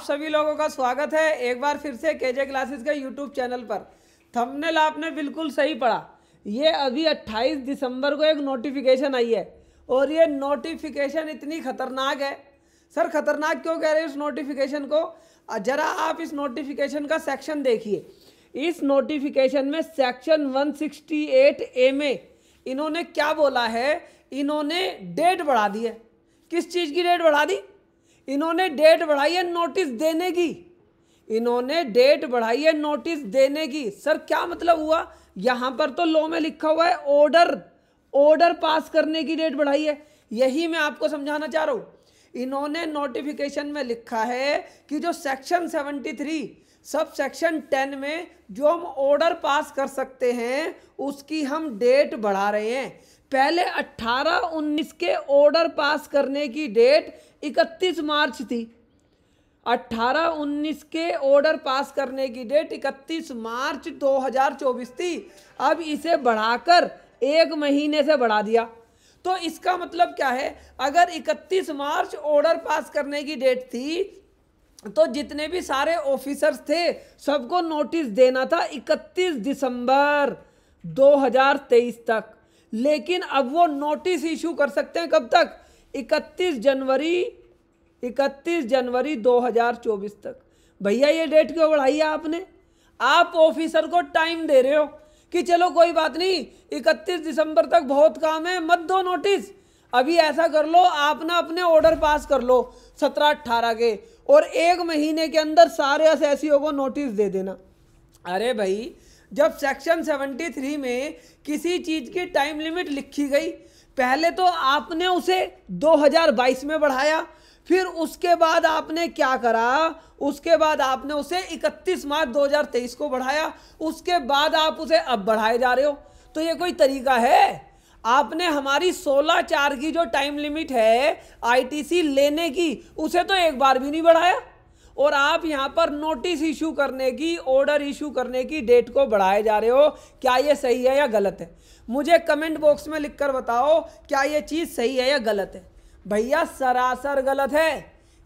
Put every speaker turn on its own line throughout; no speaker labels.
आप सभी लोगों का स्वागत है एक बार फिर से के जे क्लासेस के यूट्यूब चैनल पर थंबनेल आपने बिल्कुल सही पढ़ा ये अभी 28 दिसंबर को एक नोटिफिकेशन आई है और ये नोटिफिकेशन इतनी ख़तरनाक है सर ख़तरनाक क्यों कह रहे हैं उस नोटिफिकेशन को ज़रा आप इस नोटिफिकेशन का सेक्शन देखिए इस नोटिफिकेशन में सेक्शन वन ए में इन्होंने क्या बोला है इन्होंने डेट बढ़ा दी है किस चीज़ की डेट बढ़ा दी इन्होंने डेट बढ़ाई है नोटिस देने की इन्होंने डेट बढ़ाई है नोटिस देने की सर क्या मतलब हुआ यहाँ पर तो लॉ में लिखा हुआ है ऑर्डर ऑर्डर पास करने की डेट बढ़ाई है यही मैं आपको समझाना चाह रहा हूँ इन्होंने नोटिफिकेशन में लिखा है कि जो सेक्शन 73 सब सेक्शन टेन में जो हम ऑर्डर पास कर सकते हैं उसकी हम डेट बढ़ा रहे हैं पहले 18-19 के ऑर्डर पास करने की डेट 31 मार्च थी 18-19 के ऑर्डर पास करने की डेट 31 मार्च 2024 थी अब इसे बढ़ाकर एक महीने से बढ़ा दिया तो इसका मतलब क्या है अगर 31 मार्च ऑर्डर पास करने की डेट थी तो जितने भी सारे ऑफिसर्स थे सबको नोटिस देना था 31 दिसंबर 2023 तक लेकिन अब वो नोटिस इशू कर सकते हैं कब तक 31 जनवरी 31 जनवरी 2024 तक भैया ये डेट क्यों बढ़ाई है आपने आप ऑफिसर को टाइम दे रहे हो कि चलो कोई बात नहीं 31 दिसंबर तक बहुत काम है मत दो नोटिस अभी ऐसा कर लो आप ना अपने ऑर्डर पास कर लो सत्रह अट्ठारह के और एक महीने के अंदर सारे एस एस को नोटिस दे देना अरे भाई जब सेक्शन 73 में किसी चीज़ की टाइम लिमिट लिखी गई पहले तो आपने उसे 2022 में बढ़ाया फिर उसके बाद आपने क्या करा उसके बाद आपने उसे 31 मार्च 2023 को बढ़ाया उसके बाद आप उसे अब बढ़ाए जा रहे हो तो ये कोई तरीका है आपने हमारी 16 चार की जो टाइम लिमिट है आईटीसी लेने की उसे तो एक बार भी नहीं बढ़ाया और आप यहाँ पर नोटिस इशू करने की ऑर्डर इशू करने की डेट को बढ़ाए जा रहे हो क्या ये सही है या गलत है मुझे कमेंट बॉक्स में लिखकर बताओ क्या ये चीज़ सही है या गलत है भैया सरासर गलत है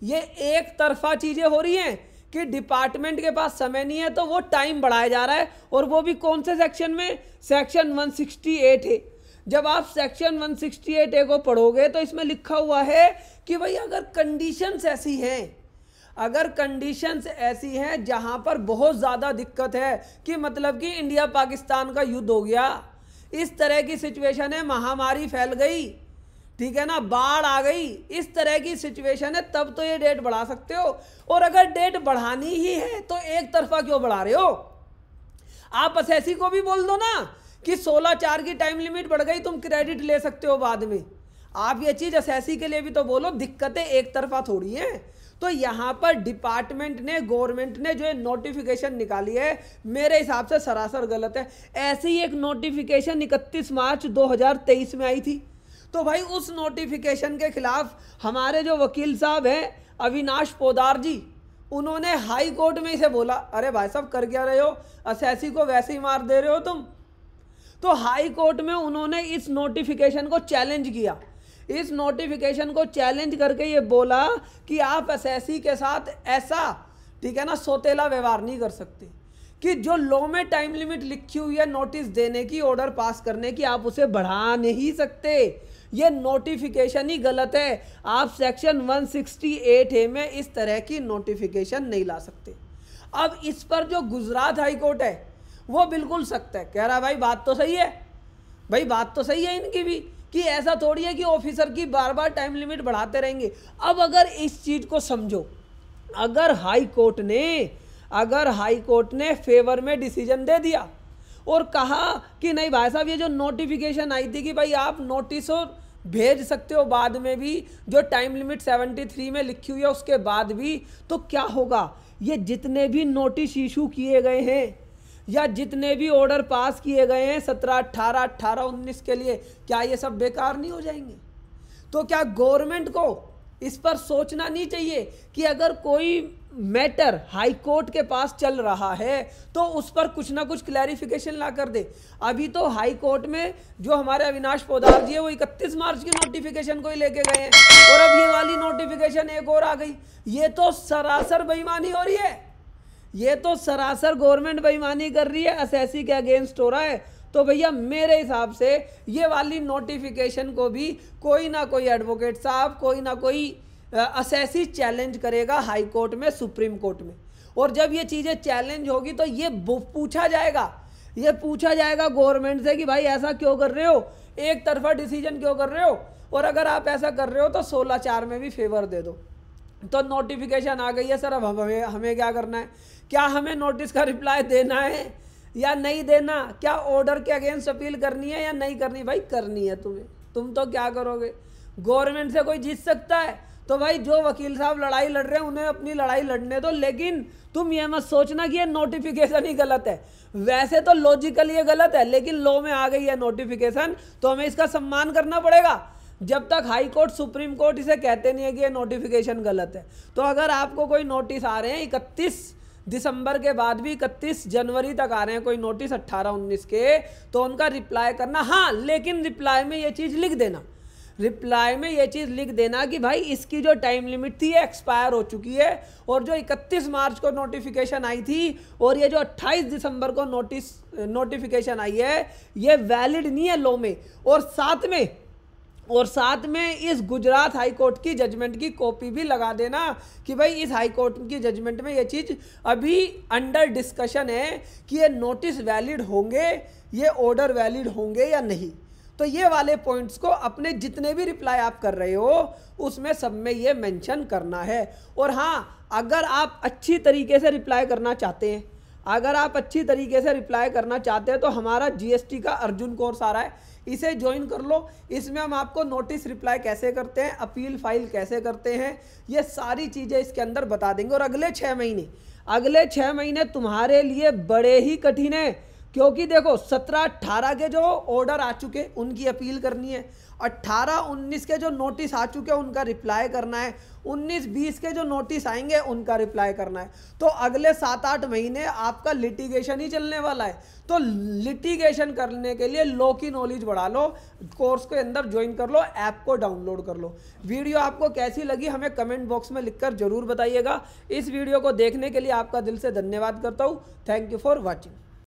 ये एक तरफा चीज़ें हो रही हैं कि डिपार्टमेंट के पास समय नहीं है तो वो टाइम बढ़ाया जा रहा है और वो भी कौन से सेक्शन में सेक्शन 168 है जब आप सेक्शन 168 ए को पढ़ोगे तो इसमें लिखा हुआ है कि भाई अगर कंडीशंस ऐसी हैं अगर कंडीशंस ऐसी हैं जहां पर बहुत ज़्यादा दिक्कत है कि मतलब कि इंडिया पाकिस्तान का युद्ध हो गया इस तरह की सिचुएशन है महामारी फैल गई ठीक है ना बाढ़ आ गई इस तरह की सिचुएशन है तब तो ये डेट बढ़ा सकते हो और अगर डेट बढ़ानी ही है तो एक तरफा क्यों बढ़ा रहे हो आप असैसी को भी बोल दो ना कि 16 चार की टाइम लिमिट बढ़ गई तुम क्रेडिट ले सकते हो बाद में आप ये चीज़ एसएससी के लिए भी तो बोलो दिक्कतें एक तरफा थोड़ी हैं तो यहाँ पर डिपार्टमेंट ने गवर्नमेंट ने जो नोटिफिकेशन निकाली है मेरे हिसाब से सरासर गलत है ऐसी एक नोटिफिकेशन 31 मार्च 2023 में आई थी तो भाई उस नोटिफिकेशन के खिलाफ हमारे जो वकील साहब हैं अविनाश पोदार जी उन्होंने हाई कोर्ट में इसे बोला अरे भाई साहब कर क्या रहे हो असैसी को वैसे ही मार दे रहे हो तुम तो हाई कोर्ट में उन्होंने इस नोटिफिकेशन को चैलेंज किया इस नोटिफिकेशन को चैलेंज करके ये बोला कि आप एस के साथ ऐसा ठीक है ना सोतेला व्यवहार नहीं कर सकते कि जो लॉ में टाइम लिमिट लिखी हुई है नोटिस देने की ऑर्डर पास करने की आप उसे बढ़ा नहीं सकते ये नोटिफिकेशन ही गलत है आप सेक्शन 168 ए में इस तरह की नोटिफिकेशन नहीं ला सकते अब इस पर जो गुजरात हाईकोर्ट है वो बिल्कुल सख्त है कह रहा भाई बात तो सही है भाई बात तो सही है इनकी भी कि ऐसा थोड़ी है कि ऑफिसर की बार बार टाइम लिमिट बढ़ाते रहेंगे अब अगर इस चीज़ को समझो अगर हाई कोर्ट ने अगर हाई कोर्ट ने फेवर में डिसीजन दे दिया और कहा कि नहीं भाई साहब ये जो नोटिफिकेशन आई थी कि भाई आप नोटिस और भेज सकते हो बाद में भी जो टाइम लिमिट 73 में लिखी हुई है उसके बाद भी तो क्या होगा ये जितने भी नोटिस इशू किए गए हैं या जितने भी ऑर्डर पास किए गए हैं सत्रह अट्ठारह अट्ठारह उन्नीस के लिए क्या ये सब बेकार नहीं हो जाएंगे तो क्या गवर्नमेंट को इस पर सोचना नहीं चाहिए कि अगर कोई मैटर हाई कोर्ट के पास चल रहा है तो उस पर कुछ ना कुछ क्लैरिफिकेशन ला कर दे अभी तो हाई कोर्ट में जो हमारे अविनाश पोदार जी है वो इकतीस मार्च की नोटिफिकेशन को ही लेके गए हैं और अब ये वाली नोटिफिकेशन एक और आ गई ये तो सरासर बेईमानी हो रही है ये तो सरासर गवर्नमेंट बेईमानी कर रही है एस के अगेंस्ट हो रहा है तो भैया मेरे हिसाब से ये वाली नोटिफिकेशन को भी कोई ना कोई एडवोकेट साहब कोई ना कोई असैसी चैलेंज करेगा हाई कोर्ट में सुप्रीम कोर्ट में और जब ये चीज़ें चैलेंज होगी तो ये पूछा जाएगा ये पूछा जाएगा गवर्नमेंट से कि भाई ऐसा क्यों कर रहे हो एक तरफा डिसीजन क्यों कर रहे हो और अगर आप ऐसा कर रहे हो तो सोलह चार में भी फेवर दे दो तो नोटिफिकेशन आ गई है सर अब हमें हमें क्या करना है क्या हमें नोटिस का रिप्लाई देना है या नहीं देना क्या ऑर्डर के अगेंस्ट अपील करनी है या नहीं करनी भाई करनी है तुम्हें तुम तो क्या करोगे गवर्नमेंट से कोई जीत सकता है तो भाई जो वकील साहब लड़ाई लड़ रहे हैं उन्हें अपनी लड़ाई लड़ने दो लेकिन तुम ये मत सोचना कि ये नोटिफिकेशन ही गलत है वैसे तो लॉजिकली ये गलत है लेकिन लॉ में आ गई है नोटिफिकेशन तो हमें इसका सम्मान करना पड़ेगा जब तक हाई कोर्ट सुप्रीम कोर्ट इसे कहते नहीं है कि ये नोटिफिकेशन गलत है तो अगर आपको कोई नोटिस आ रहे हैं इकतीस दिसंबर के बाद भी इकतीस जनवरी तक आ रहे हैं कोई नोटिस अट्ठारह उन्नीस के तो उनका रिप्लाई करना हाँ लेकिन रिप्लाई में ये चीज़ लिख देना रिप्लाई में ये चीज़ लिख देना कि भाई इसकी जो टाइम लिमिट थी एक्सपायर हो चुकी है और जो 31 मार्च को नोटिफिकेशन आई थी और ये जो 28 दिसंबर को नोटिस नोटिफिकेशन आई है ये वैलिड नहीं है लॉ में और साथ में और साथ में इस गुजरात हाई कोर्ट की जजमेंट की कॉपी भी लगा देना कि भाई इस हाई कोर्ट की जजमेंट में ये चीज़ अभी अंडर डिस्कशन है कि ये नोटिस वैलिड होंगे ये ऑर्डर वैलिड होंगे या नहीं तो ये वाले पॉइंट्स को अपने जितने भी रिप्लाई आप कर रहे हो उसमें सब में ये मेंशन करना है और हाँ अगर आप अच्छी तरीके से रिप्लाई करना चाहते हैं अगर आप अच्छी तरीके से रिप्लाई करना चाहते हैं तो हमारा जीएसटी का अर्जुन कोर्स आ रहा है इसे ज्वाइन कर लो इसमें हम आपको नोटिस रिप्लाई कैसे करते हैं अपील फाइल कैसे करते हैं ये सारी चीज़ें इसके अंदर बता देंगे और अगले छः महीने अगले छः महीने तुम्हारे लिए बड़े ही कठिन है क्योंकि देखो सत्रह अट्ठारह के जो ऑर्डर आ चुके उनकी अपील करनी है अट्ठारह उन्नीस के जो नोटिस आ चुके हैं उनका रिप्लाई करना है उन्नीस बीस के जो नोटिस आएंगे उनका रिप्लाई करना है तो अगले सात आठ महीने आपका लिटिगेशन ही चलने वाला है तो लिटिगेशन करने के लिए लो की नॉलेज बढ़ा लो कोर्स के अंदर ज्वाइन कर लो ऐप को डाउनलोड कर लो वीडियो आपको कैसी लगी हमें कमेंट बॉक्स में लिख जरूर बताइएगा इस वीडियो को देखने के लिए आपका दिल से धन्यवाद करता हूँ थैंक यू फॉर वॉचिंग